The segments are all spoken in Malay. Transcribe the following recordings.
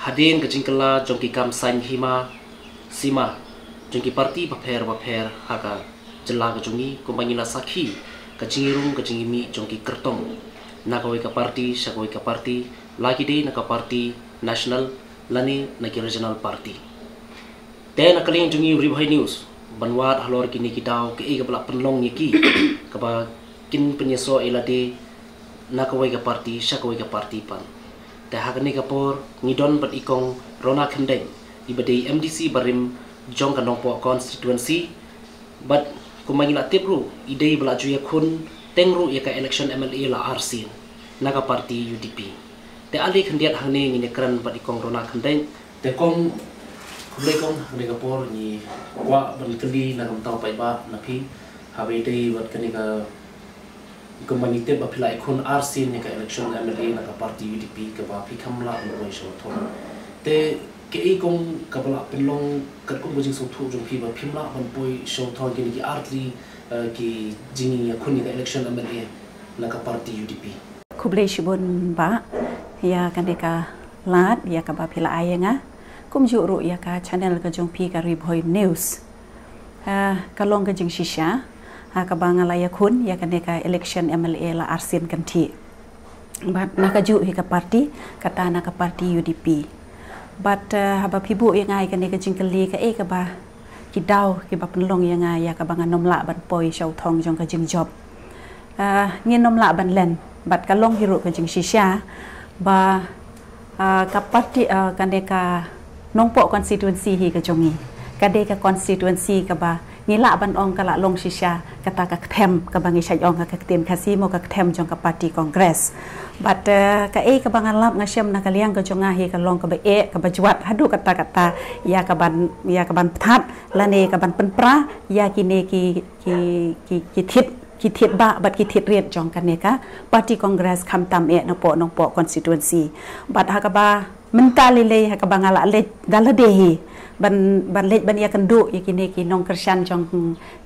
hadin kejengkela jongki kam sain hima sima jongki parti bapher bapher haga jela kajungi kumbangi na sakhi kajingirum kajingi mi jongki kertong nakawai kawai ka parti syakawai kawai ka parti lagi deh na ka parti national lani na regional parti te na kaling jongi ribhai news banwat halor kini kita, ke kepala penlong yaki kaba kini penyeso elade na kawai ka parti syakawai kawai ka parti pan แต่หากในกระปรงีดอนบัดอีกองรอนาคันเดงอีบดีเอ็มดีซีบริมจองกันนองปอกอนสติทวนซีบัดกุมายินาเทปรูอีเดย์บลาจุยคุณเต็งรูเอกาเอเล็กชันเอ็มเอลเอลาอาร์ซีนนักพรรคยูดีพีแต่อะไรคันเดียดหางเนงีเนครันบัดอีกองรอนาคันเดงแต่กองคุณเล็กองในกระปรงีว่าบริคลีนักมันต้องไปบ้านนะพี่หาวิธีบัดกันในกระก็มันนี่เต็มแบบหลายคนอาร์ซีนเนี่ยก็ election เอ็มเอลเอนะครับ party UDP กับว่าพี่คำลาบมันไม่ชอบทั้งแต่เกี่ยงกงกับว่าเป็นลงกับกงมันจึงสูงทุกจงพี่ว่าพิมลาบมันไม่ชอบทั้งกินกี่อาร์ตี้เอ่อกี่จริงเนี่ยคนนี่ก็ election เอ็มเอลเอนะครับ party UDP คุบเลชบนบะยากันเด็กลาดยากับว่าพิลาไอยังอ่ะคุมจูรุยากับช่องกับจงพี่กับรีบอยนิวส์เอ่อกับลงกับจึงชิชาหากบางอะไรยคุณอยากันในการ election MLA ละ RCM กันทีบัดนักจุฮิกับพรรคกตานักพรรค UDP บัดฮับพี่บุยังไงกันในการจิงกะลีกับเอกบะกิดดาวกิบะเป็นลงยังไงอยากับบางนมละบัดปอยชาวทองจงกับจิงจบเงินนมละบันเลนบัดกะลงฮิรุกันจิงชิชาบะกับพรรคกันในการน้องโปะคอนสติทวนซีฮิกับจงีกันในการคอนสติทวนซีกับบะนี่ละบันองกะละลงชิชากะตากะเทมกะบังอิชัยองกะกะเตีมคาซีโมกะเทมจงกะปาร์ตี้คอนเกรส บัดกะเอกะบังลับงะเชมนะกะเลียงกะจงงาเฮกะลองกะบะเอกะบะจวัดฮะดูกะตากะตายากะบันยากะบันทัดละเนกะบันเปนปรายากิเนกีกีกีกีทิดกิทิดบะบัดกิทิดเรียนจองกันเนกะปาร์ตี้คอนเกรสคำตามเอะนปอนงปอคอนสติทวนซีบัดฮะกะบะมันตาเลเลฮะกะบังละเลดาละเดฮี ban ban lej ban ia kendu ia kini ki nong kersian jong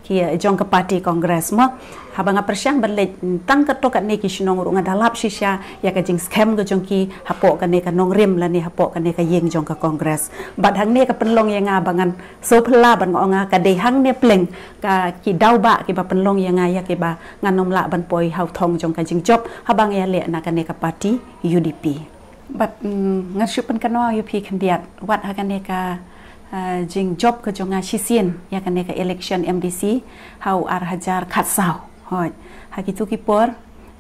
ki jong ke parti kongres mo habang apa siang ban lej tang kato kat ne ki shinong ru ngadalap si sia ke jing scam ke jong ki hapo kat ne ka nong rim la ni hapo kat ne ka ying jong ke kongres bad hang ne ka penlong yang abangan so pela ban ngo nga ka dei hang ne pleng ka ki dau ba ki ba penlong yang ia ke ba ngan nom la ban poi hau thong jong ka jing job habang ia le na ka ne ka parti UDP but mm, ngasupan kanwa yupi kan biat wat ha ka ka Uh, jing job ke jong ngasih ya kan ke election MDC how ar hajar khat sau hoi ha ki ki por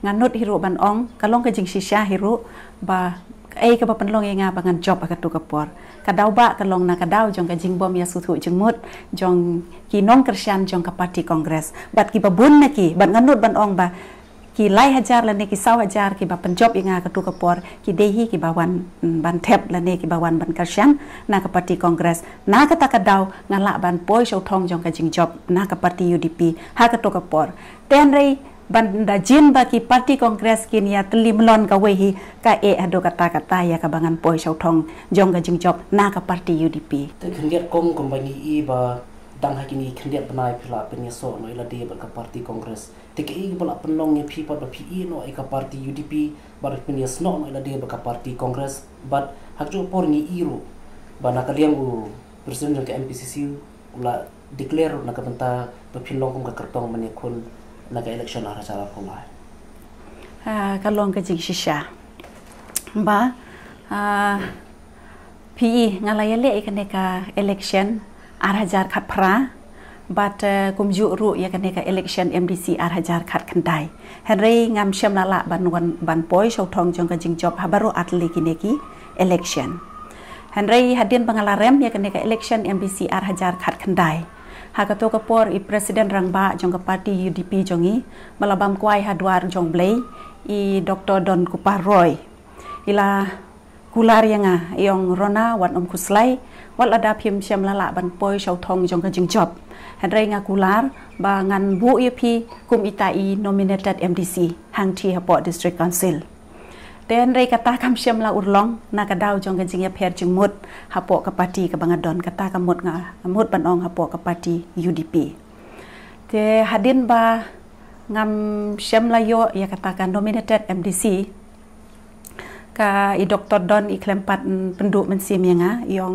nganut hiru ban ong kalong ke jing sisha hiru ba ai eh, ke ba long nga bangan job ka tu ke por ka dau ba ka long na ka dau jong ka jing bom ya su thu jing mut jong ki nong kersian jong ka parti kongres bat ki ba bun na ki ban nganut ban ong ba ki lai hajar lane ki sau hajar ki ba panjob inga ka tuka por ki dehi ki ba wan mm, ban thep lane ki ba wan ban kashan na ka party congress na ka ta ka dau nga la ban poi shau thong jong ka jing job na ka party udp ha ka tuka por ten rei ban da jin ba ki party congress ki niya tlim lon ka we ka e ha ka ta ka ta ya ka bangan poi shau thong jong ka jing job na ka party udp te khangge kom kom ba ni i ba dang ha ki ni khangge ba mai phila pe ni so no ila de ba ka party congress Tiga ini pula penongnya pipa berpi no ika parti UDP baru pun dia snok no ada dia berka parti Kongres but hak juga por ni iru e bana kalian u presiden ke MPCC ula declare nak kebenta berpi long kum ke kertong menyekun nak election arah cara kum lah. Uh, ha, kalong ke jing shisha ba uh, ha, PE ngalayale ikaneka election arah jar kapra but uh, kum ju ru ya kan ka election mdc ar hajar khat kan dai henry ngam shem la la ban wan ban poi shau thong jong ka jing job habaru atli ki neki election henry hadian pangalarem ya kan ka election mdc ar hajar khat kan dai ha ka to ka por i president rangba jong ka party udp jongi malabam kwai hadwar jong blay i dr don kupar roy ila kular yanga yong rona wan um kuslai วัดระดาพิมเชียมละละบันปวยชาวทองจงกันจึงจบแห่งไรงากูลาร์บางันบูเอพีกุมอิตาอีโนมิเนตัดเอ็มดีซีหังทีฮปอดิสตริกคอนซิลแต่แห่งไรกตาคำเชียมละอุรลองนากระดาวจงกันจึงยาเพรจึงมดฮปอกับปาตีกับบังดอนกตากับมดงามดบันองฮปอกับปาตียูดีพีแต่ฮัดินบางามเชียมละโยยากตากันโนมิเนตัดเอ็มดีซีกับอีด็อกเตอร์ดอนอีแคลมปัดเป็นดุเป็นเสียมยังไงยอง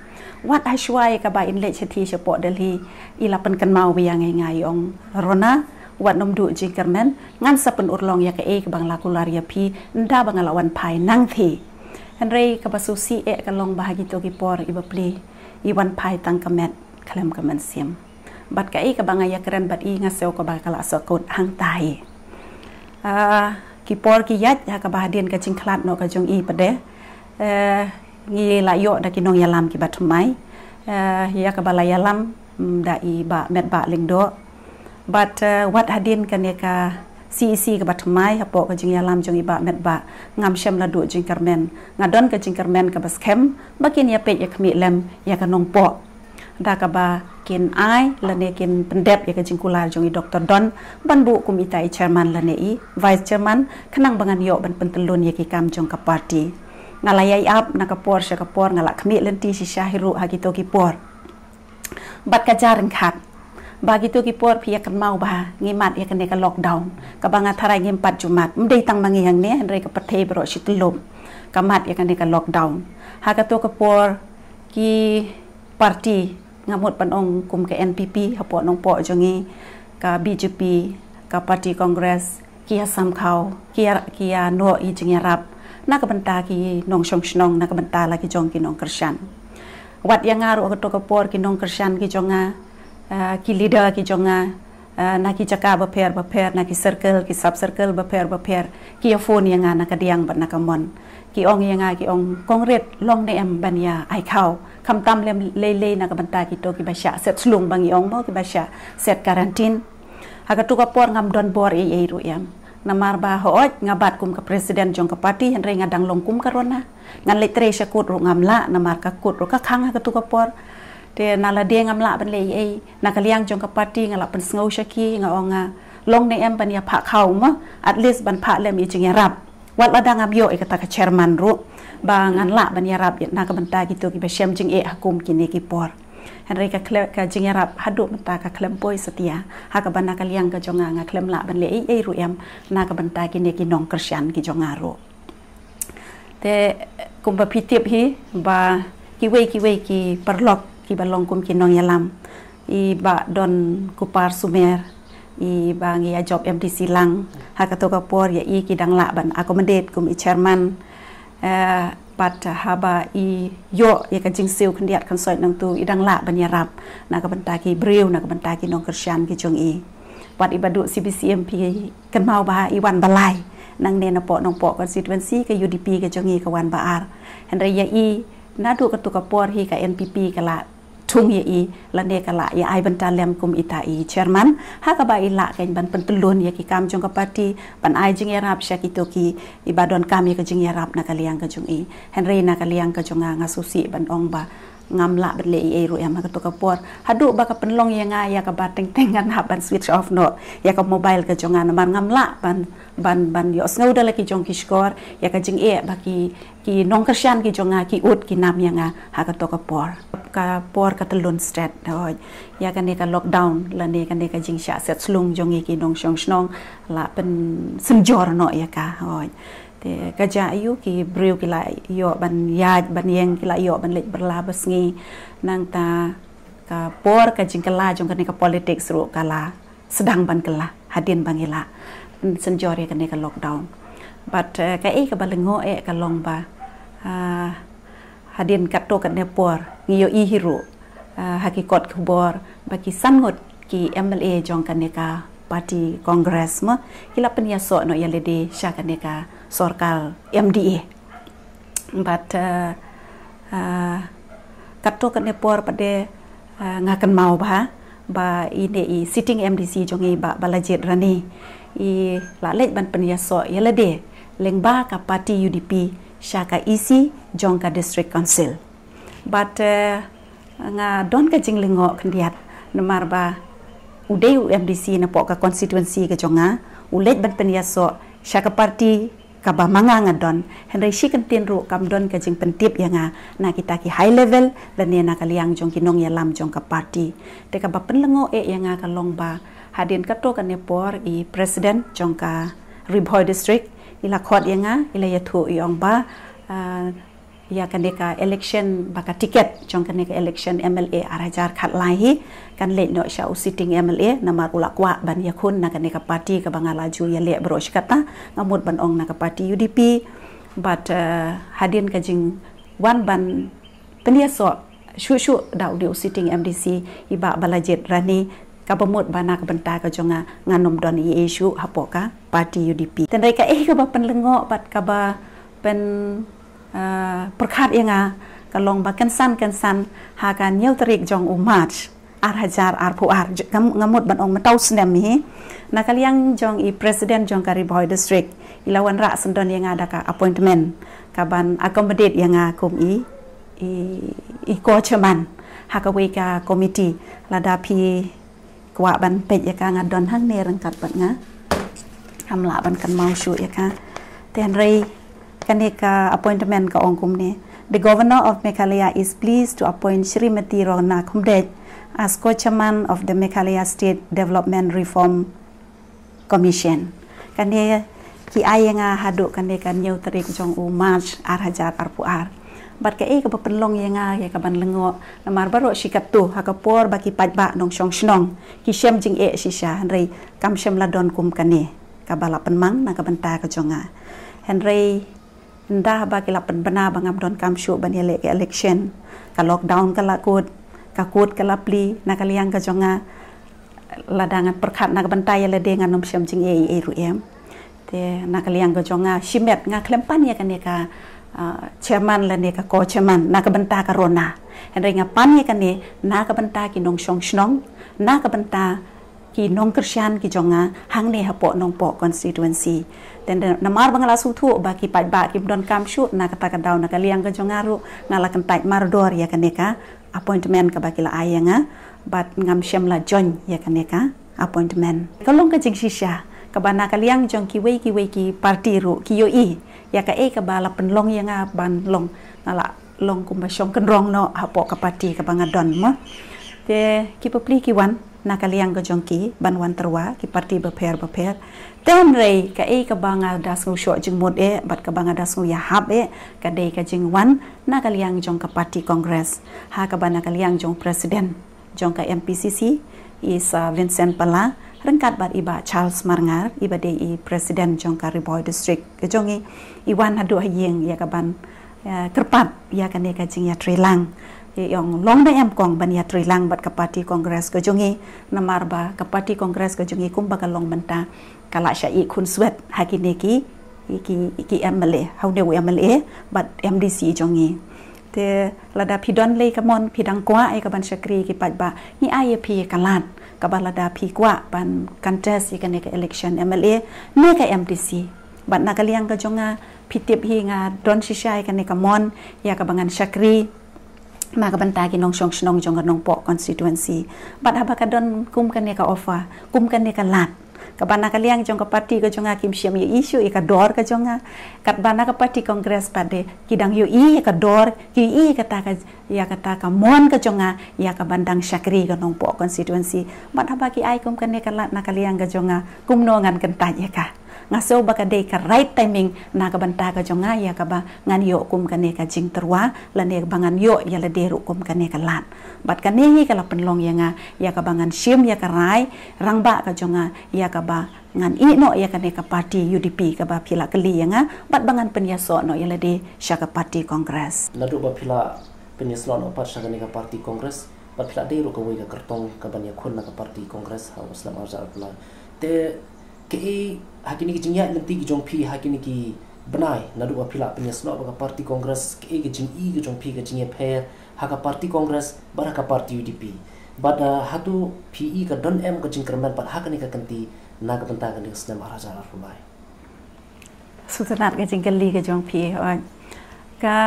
วัดอาช่วยกับใบอินเลชทีเฉพาะเดลีอีลาเป็นกันมาวิยังไงไงองรนะวัดนมดูจิงกรแมนงานสับเป็นอุดลองยากเอกบางลากุลาริยพีนดาบางละวันภายนั่งทีอันเรกับสุซีเอกลองบากิตกิปอร์อีบปลีอีวันภายตังกแมนคลมกแมนเสียมบัดกเอกบางยากรันบัดอีงาเซลกับบากลาสกุลหังตายกิปอร์กิยัดยากบาเดียนกับจิงคลาดนอกับจงอีประเดเอ่อ ngi la yo da kinong ya lam ki ba thumai eh ya ka bala ya lam mm, da i ba met ba ling do but uh, eh, what hadin ka ne ka CEC e ka ba thumai ha po ka jing ya lam jong i ba met ba ngam shem la do jing karmen nga don ka jing karmen ka bas kem ba kin ya pe ya khmi lem ya ka nong po da ka ba kin ai la ne kin pendep ya ka jing kula jong i doctor don ban bu kumitai chairman la ne i vice chairman khnang bangan yo ban pentelun ya ki kam jong ka party ngalai ay ap na kapor sa kapor ngalak kami lenti si siya hiru hagito kipor bat kajar ang kat bagito kipor piya kan mau ba ngimat ya kan lockdown kabanga tharai ngim pat jumat mday tang mangi hang ne hanre ka pathe bro shitlom kamat ya kan lockdown hagato kapor ki party ngamot panong kum ke NPP hapo nong po jongi ka BJP ka party congress kia samkau kia kia no ijing rap. rap นักบันตากีนองชงชนองนักบันตาลากีจงกีนองกระชันวัดยังอารุกตกปอร์กีนองกระชันกีจงอากีลีดากีจงอานักกีจักาบะเพรบะเพรนักกีเซอร์เคิลกีซับเซอร์เคิลบะเพรบะเพรกีโฟนยังอานักเดียงบันนักมอนกีองยังอากีองกองเร็ดลองในแอมบันยาไอเข้าคำตัมเล่มเล่ยนักบันตากีโตกีบาชาเซต็สลุงบางยองมอกีบาชาเซต็การันตินหากตุกปอร์งำดอนบอร์เอเอรุยังนมาบาหอยงาบาดกุมกับประธานจงกับปาร์ตี้เห็นไรงาดังลงกุมกันรนะงานเลตเรชกุดรงามละนมากักุดรก็ค้างกับตุกปอร์เดนาลาเดียงงามละเป็นเลยเอนากเลียงจงกับปาร์ตี้งาละเป็นสโนชกี้งาองาลงในแอมปันยาผะเข่ามะอัดลิสบันผะเลมีจึงยารับวัดละดังอับโยเอกตะกเชร์มันรุบางงานละบันยารับนากับบันตากิตุกิเบเชมจึงเอะกุมกินเอกิปอร์ันรีกับเคลกับจิงยารับฮัดดุมตากับเคลมป่วยสติยาหากับบรรดาการเลี้ยงกับจงอางาเคลมละบรรเลยเอรุเอ็มนากับบรรดากินเด็กินน้องกระชันกับจงอารุแต่กุมภพิเทียบฮีบากิเวกิเวกิปรลอกกิบัลลองกุมกินน้องยาลัมอีบะดอนกุปาร์ซูเมร์อีบางอย่าจบเอ็มดีซีลังหากตัวกับปัวอย่าอีกิดังละบันอากมเดตกุมอีเชอร์มัน but haba i yo ye kan jing siu kan diat kan soi nang tu idang la ban yarap na ka banta ki breu na ka banta ki nong kristian ki jong i wat i badu cbcmp kan mau ba i wan balai nang ne na po nong po constituency ka udp ka jong i ka wan ba ar hen re ya i na du ka tu ka por hi ka npp ka la ทุ่งยีลันเดกะละยาไอบันจาแลมกุมอิตาอีเชอร์มันฮากะบาอิละกันบันเป็นตุลนยากิกรรมจงกปฏิปันไอจึงยารับชากิโตกีอิบาดอนกามยากจึงยารับนากะเลียงกะจงอีเฮนรีนากะเลียงกะจงงางาสุสีบันองบา ngam la berle ie ru ya mak tok kapor hadu ba ka penlong yang ya ka bateng tengan haban switch off no ya ka mobile ka jongan mar ngam la ban ban ban yo sna udal ki jong ki skor ya ka jing e ba ki ki nong kersian ki jonga ki ut ki nam yang a ha ka tok kapor ka por ka telun stat do ya ka ne ka lockdown la ne ka ne ka jing sha set slung jong ki nong shong shong la pen sem jor no ya ka hoy oh. ต่กระจายอายุกี่บริวกี่ลายยอะบันยาบันเยงกี่ลายยอะบันเล็กบรลาบสงีนางตากะปอร์กะจิงกะลาจงกันในกะ politics รูกะลาสดังบันกะลาฮัดเดียนบังเอละสัญจรกันในกะล็อกดาวน์บัดกะเอกะบันลงโง่เอกะลองบะฮัดเดียนกะโตกันในปอร์งียออีฮิรุฮักกิกดขบวนบักกิสันหดกี่ MLA จองกันเนกาปาร์ตี้คอนเกรสเมื่อกิลาปนิยสโนยาเลดีชากันเนกา Sorkal MDA. But kato kan ni puar pada uh, ngakan mau bah, ba ini sitting MDC jongi ba balajit rani. I lalat ban penyia so ialah deh lengba ka parti UDP syaka isi e jongka district council. But uh, nga don ka jing lingo kendiat nomar ba udai MDC na pok ka constituency ka jonga ulet ban penyia so syaka parti กับมังงาดอนเห็นไรชิคันตินรู้กับดอนก็จึงเป็นทิปยังไงนากิตาคีไฮเลเวลและเนี่ยนากเลียงจงกินงยาลามจงกับปาร์ตี้แต่กับเป็นลงโอเอยังไงกับลงบาฮาเดนกัตโตกันเนปอร์อีประธานจงกับริบฮอยดิสตริกอีละคอดยังไงอีละยาถูอีองบา या कने का इलेक्शन बाका टिकट चों कने का election MLA आराजार खात लाई ही कन ले नो शाउ सिटिंग एमएलए नमार उलाकवा बन यखुन ना कने का पार्टी का बंगा लाजू या ले ब्रोश कता ना मुद बन ओंग ना का पार्टी यूडीपी बट हादिन का जिंग वन बन पनिया सो शु शु दाउ दिउ सिटिंग एमडीसी इबा बाला जेट रानी ka pemut bana ka benta ka jonga nganum don i isu hapo ka parti UDP. Tenreka eh ka ba penlengok pat ka ba pen อประคาศยังไงก็ลงมากันสั้นกันสั้นหากันเนียวตริกจองอุมาชอาร์ฮจาร์อาร์ผู้อาร์งมงมดบันองมาเต้าสนามีนักเรียงจองอีประธานจองการีบอยดิสทริกอีลาวันระสันดอนยังไงดักอัพพอินต์เมนต์กับบันอะคอมเบเดตยังไงคุมอีอีอีกอเชมันหากเวกาคอมมิตี้ระดับพีกว่าบันเป็ดยังไงดอนหั่งเนรังกัดบันงะทำลาบันกันเมาชูยังไงแต่ไร Kaneka appointment ka ongkum ni. The governor of Meghalaya is pleased to appoint Srimati Rona Kumdej as co-chairman of the Meghalaya State Development Reform Commission. Kan dia ki ai yang hadu kan dia kan nyau terik jong u mas arhajar arpuar. Bat ke ai ke penlong yang ya ke ban lengo lamar baro sikat tu ha ke por baki pat nong song snong ki sem jing e sisha rei kam sem la kum kan ni mang nak penmang na Henry ดาบากลับเป็นปนาบางับดอนคำชูบันยเลกอเล็กชันกับล็อกดาวน์กับลากดกับกดกับลับลีนักเรียนกับจงอาละดังประคับนักบันไดยละเดงานมเชมจิงเอเอรูเอมแต่นักเรียนกับจงอาชิมแบบงาเคลมปันยกันเนี่ยกับเชมันและเนี่ยกับกอเชมันนักบันตากับโรนาเห็นไรงาปันยกันเนี่ยนักบันตากินงชงชนงนักบันตากีน้องคริสเตียนกีจงงาหังเนฮะปะน้องปะคอนสติทูเอนซีแต่นมารบังลาสุทุบากีปัดบากีมดอนคำชุดนักตะกันดาวนักเลียงกันจงงารุนักลักันไตมารดอรียกันเนกะอัพพอยต์เมนต์กับบากีลาไอยังะบัดงามเชมลาจอนยกันเนกะอัพพอยต์เมนต์ก็ลงกันจิงชิชากับบานักเลียงจงกีเวกีเวกีปาร์ตี้รุกิโยอีอยากเอกับบาลาเป็นลงยังะบานลงนั่นละลงกุมบะชงกันรองเนาะฮะปะกับปาร์ตี้กับบังอดอนมะเดี๋ยวคิปปลีกี่วัน na kaliang ke jongki ban wan terwa ki parti beper beper tem rei ka e ka banga das ngu sho jing mod e bat ka banga das ngu ya hab e ka dei ka jing wan na kaliang jong ka parti kongres ha ka bana kaliang jong presiden jong ka mpcc is vincent pala rengkat bat iba charles marngar iba dei i presiden jong ka riboy district ke jongi e. iwan hadu hayeng ya ka ban uh, kerpat ya ka dei ka jing ya trilang yang long dayam kong banyak trilang bat kapati kongres kejungi namar ba kapati kongres kejungi kum baga long menta kalak sya swet hakini ki ki ki iki emele hau dewe emele bat MDC jungi te lada pidon le kamon pidang kwa ai kaban syakri ki pat ba ni ai pi kalat kaban lada pi kwa ban kantes ki kane election MLA ne ka MDC bat nakaliang ka jonga pitip hi nga don sisai kane kamon ya kabangan syakri มากับบรรดากินน้องชงชนองจงกับน้องปอกคอนสติทวนซีบัดฮับกันดอนกุมกันเนี่ยกับออฟ่ากุมกันเนี่ยกับหลัดกับบรรดากเลี้ยงจงกับปาร์ตี้ก็จงกับกิมเชียมอยู่อิชูอีกับดอร์ก็จงกับกับบรรดากับปาร์ตี้คอนเกรสปัดเดกิดังอยู่อีกับดอร์กิอีกับตากับอยากกับตากับมอนก็จงกับอยากกับบรรดังชักรีกับน้องปอกคอนสติทวนซีบัดฮับกันไอ้กุมกันเนี่ยกับหลัดนักเลี้ยงก็จงกับกุมน้องกันกันตายเนี่ยค่ะ ngasau baka dei ka right timing na ka banta ka jonga ya ka ba ngan yo kum ka ne ka jing terwa la ne ba ngan yo ya la deru kum ka ne ka lan bat ka ne hi ka la penlong ya nga ya ka ba ngan shim ya ka rai rang ba ka jonga ya ka ba ngan i no ya ka ne ka party UDP ka ba pila keli ya nga bat ba ngan penyaso no ya la de sha ka party congress la du ba pila penyaso no pa sha ka ne ka party congress bat pila deru ka wi ka kartong ka ba ne ya khun na ka party congress ha wasla ma za pla te ke hakini ki jing ya lenti ki jong phi hakini ki banai nadu a phila pnya slo ba party congress ki e jing i ki jong phi ki jing ya phe ha ka party congress ba ka party udp but uh, ha tu phi e ka don m ka jing kramal par hakani ka kanti na ka banta ka ni sna maharaja ra rumai sutanat ka jing ka li ka jong phi e? ka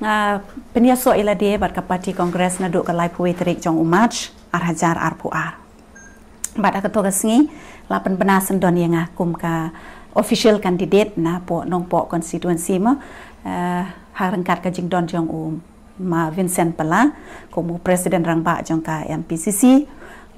nga pnya so ila de ba ka party congress nadu ka lai phu trek jong umach arhajar arpu bat aku tu kesini lapan benar sendon yang aku ka official candidate na po nong po constituency mo uh, eh, harangkat ke jing don jong um ma Vincent Pala, kumu presiden rangba jong ka MPCC,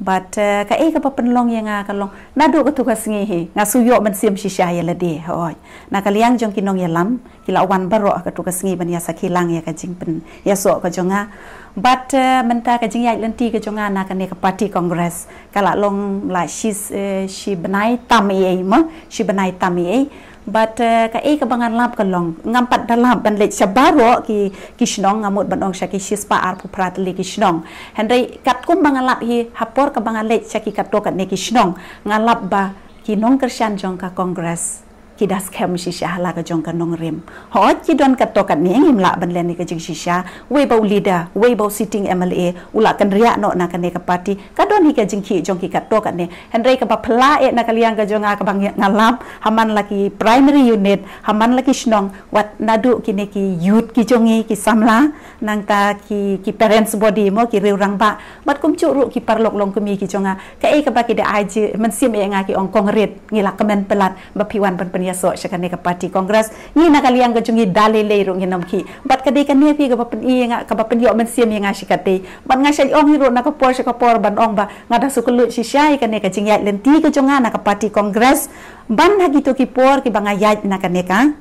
but uh, ka e ka pa penlong yang a ka long na do ka tu ka he nga su yo ban sim shisha ya le de hoy na ka liang jong kinong ya lam ki la wan baro ka tu ka ban ya sa ki lang ya ka jing pen ya so ka jonga but uh, men ta ka jing ya len ti ka jonga na ka ne ka party congress ka long la shis uh, she benai tam e ma she benai tam e but uh, ka e ka bangan lap ka long ngam pat da lap ban le cha baro ki kishnong ngamot ban ong shaki shispa ar pu prat le kishnong henre kat kum bangan lap hi hapor ka bangan le cha kat to kat ne kishnong ngalap ba ki nong kershan jong ka congress ki das kem shi sha la ka jong ka nong rim ho chi don ka to ka ne ngim la ban len ni ka jing shi sha we bo leader we bo sitting mla u la kan ria no na ka ne ka party ka don hi ka jing ki jong ki ka to ka ne hen rei ka ba pla e na ka liang ka jong ka bang nga lap ha la ki primary unit ha man la ki shnong wat nadu du ki ne ki youth ki jong ki ki samla nang ta ki ki parents body mo ki riu rang ba bat kum chu ru ki par lok long kum ki jong ka ka e ka ba ki de ai ji man sim e nga ki ong kong red ngi la ka men pelat ba piwan ban kaniya so sha kaniya party congress ni nak kali yang gajungi dale le ro ngi namki bat kadi kaniya pi ga ba pen iya ga ba pen yo men sian yang asi kate ban nga sha ong ro na por sha por ban ong ba nga da sukul si syai kaniya ka jing ya len ti ga jonga na ka party congress ban ha gitu ki por ki banga ya na kaniya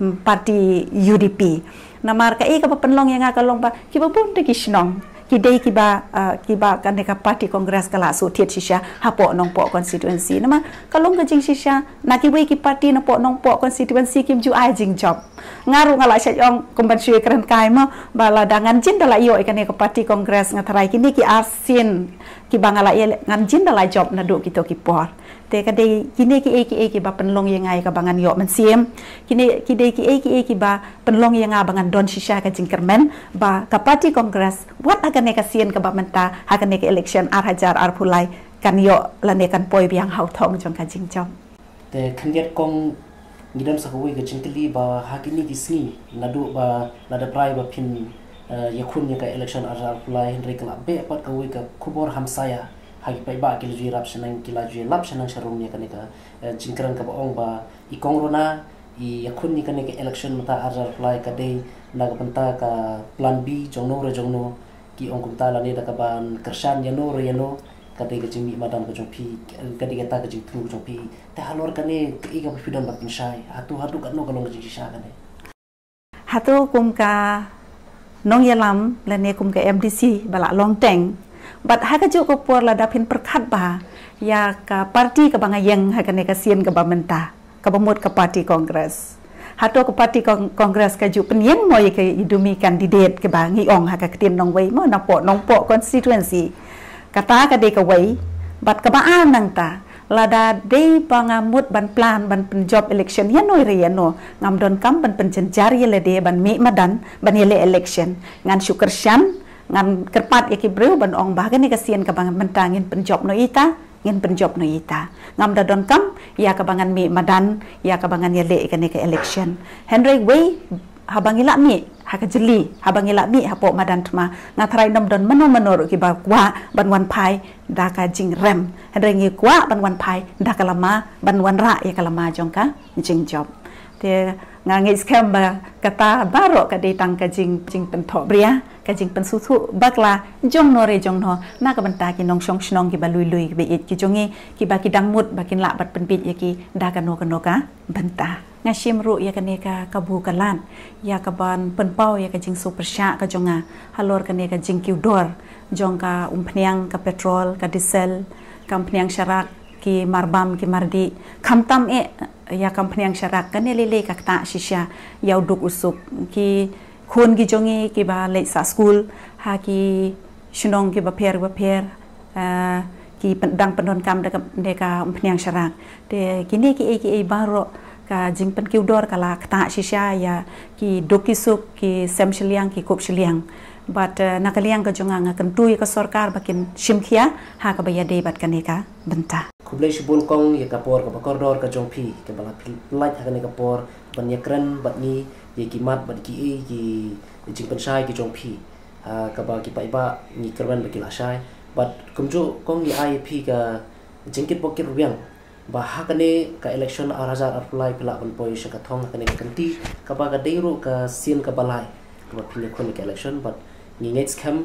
party udp Namar marka e ga ba pen long yang ga long ba ki ba pun de ki kidei kiba uh, kiba kan neka party congress kala su thiet shisha ha po nong po constituency na ma kalong ga jing shisha na ki wei ki party na po nong po constituency kim ju ai jing job ngaru ngala sha yong kumban shui kran kai ma ba la dangan jin dala yo ikan neka party congress nga tharai kini ki asin ki bangala ngan jin dala job na do kito ki por แต่กันได้กินได้กี่เอกี่เอกี่บาเป็นลงยังไงกับบางันเยอะมันเสียมกินได้กี่เอกี่เอกี่เอกี่บาเป็นลงยังไงบางันดอนชิชากับจิงเกอร์แมนบากับพรรคคอนเกรสวัดอากันเนกเสียนกับบามันตาหากันเนกเอเล็กชันอาร์ฮจาร์อาร์พูไลกันเยอะและเนกันปล่อยเบียงเฮาทองจนกันจิงจอมแต่คันเดียดกองยินดีสักวันกับจิงเกอร์ลีบาหากินนี่ดิสนีย์นัดดูบาลาดับไรบาพินยาคุณยังกับเอเล็กชันอาร์อาร์พูไลเฮนริกลาเบะปัดกับวันกับคูบอร์ฮัมไซ่ hay pai eh, ba kil ji rap sanang kila ji lap sanang sharum ni kanika jinkran ka ong ba i kongrona i yakun ni kanika election mata arjar fly ka dei nag banta ka plan b jongno re jongno ki ong kum tala ni da ka ban krishan ya no re ya no ka dei ka jing madam ka jong pi ka dei ka ta ka jing thu jong ta halor ka ne i ka pi ba pin shai hatu hatu ka no ka long jing sha ka ne hatu kum ka nong yalam la ne kum ka mdc bala long tang บัดฮักจุกปวระดับเห็นประคัดบายากะปาร์ตี้กับบางยังฮักในกเซียนกับบามันตากับบมดกับปาร์ตี้คองเกรสฮัตัวกับปาร์ตี้คองเกรสกับจุเป็นยังมอยกับอิดูมีกันดีเดตกับบางีอองฮักเตรียมน้องไว้มอนาโปน้องโปคอนสติทูเอนซีกับตากับเด็กไว้บัดกับบ้านนังตาลาดาเดย์บังามุดบันพลานบันเป็นจอบอิเล็กชันยันโนยเรียนโนงามดอนคัมบันเป็นจันจารีเลเดบันมีมาดันบันเฮเลอิเล็กชันงานชูกร์ชัน ngan kerpat yaki breu ban ong bahagin ni kasihan kebangan mentah ngin penjob no ita ngin penjob no ita ngam da donkam ya kebangan Henry Way habang ilak mi haka madan tema ngan don menu menur ki ba kwa ban Henry ngi kwa ban lama ban ya lama jongka jing job งานเขมบกตาบารอกะดตังกะจิงจิงเป็นทอเบียกะจิงเป็นสุสุบักลาจงนเรจงนอนากะบันตากินองชงชนองกิบาลุยลุยกิบอิดกิจงเกิบากิดังมุดบากินละบัดเป็นปิดยากิดากะโนกะโนกะบันตางาชิมรุยากะเนกะกะบูกะลานยากะบันเป็นเป้ายากะจิงสุปชะกะจงะฮัลโลกะเนกะจิงคิวดอร์จงกะอุมพเนียงกะเปตรอลกะดิเซลกะอุมพเนียงชารักกีมารบัมกีมารดีคำตั้มเอยาคำพยัญชนะกันเนี่ยเล็กๆกักตาชิชายาวดุกอุสุกกีคนกีจงเอกีบาเลสสกูลฮากีชนองกีบาเพียร์บาเพียร์กีดังปนนกรรมเด็กเด็กาพยัญชนะเดกินี่กีเอกีเอบาร์โรกาจิงเป็นกิวดอร์กาลักตาชิชายากีดุกอุสุกกีเซมชลียงกีคุบชลียงบัดนักเรียนก็จงอ่างกันตุยก็สรการบักินชิมเคียหากบยาดีบัดกันนี้ค่ะบันจาคุบเลชบุญกองยากปอร์กับกอร์ดอร์กับจงพีกับบลาพีไลท์หากันยากปอร์บันยากรันบัดนี้ยากิมัดบัดกีอีกีจิงปัญชายกับจงพีฮะกับกีปะอีบะงีกระเวนบักิลาชายบัดคุมจูกองยาไอพีกับจิงกิดบกิดเรียงบ่าฮักเนี่ยกับอิเล็กชันอาราจาร์อัฟไลเปล่าบนปอยชะกัดทองฮักเนี่ยกันตีกับบ่ากับเดย์รูกับเซียนกับบลายกับพี่เนี่ยคนกับอิเล็กชันบัดนี่เงี้ยสเข้ม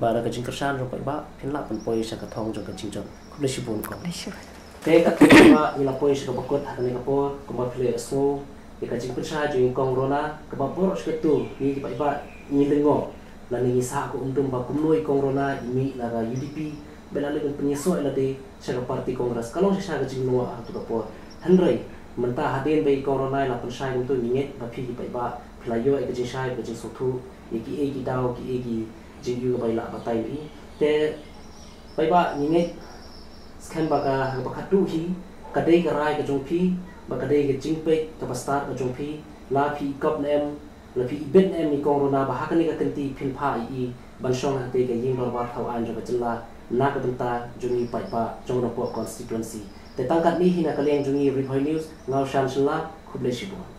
บาร์เราก็จิงกระชานรูปแบบพินลาเป็นปอยชักกระทองจงกระจิงจงคุณได้ชิบุนก่อนได้ชิบุนเต้ก็คือว่าเวลาปอยชักกระกดหันในกระปัวกระบะเปลือยสูงยี่กระจิงกระชานจิงกองโรนากระบะปอยชักกระตู้ยี่กระบะยี่ลิงโง่แล้วนี่สาขาอุ้มตุ้มบักกุมลอยกองโรนาอีมีแล้วก็ยูดีพีเวลาเล่นเป็นปีสวยแล้วดีชักกระปาร์ตี้กองรัสก็ลองใช้ชักกระจิงโน่อาตุกระปัวฮันไรมันตาหัดเดินไปกองโรนาแล้วเป็นชายกุ้มตุ้มยี่เงี้ยแบบพี่กี่ไปบ้า layo ek je shai ek je sothu ek e ki dao ki e ki je yu bai la batai bi te bai ba ni nge skan ba ka ba ka tu hi ka dei ka rai ka jong phi ba ka dei ka jing pe ka ba star ka jong phi la phi kap nem la phi ibet nem ni kong rona ba ha ka ni ka kan ti phil pha i ban shong ha te ka ying ba ba thau an ja ba chilla na ka ta jungi pai pa chong ro constituency te tangkat ni hina ka leng jungi rikhoi news ngau shan chilla khuble shibwa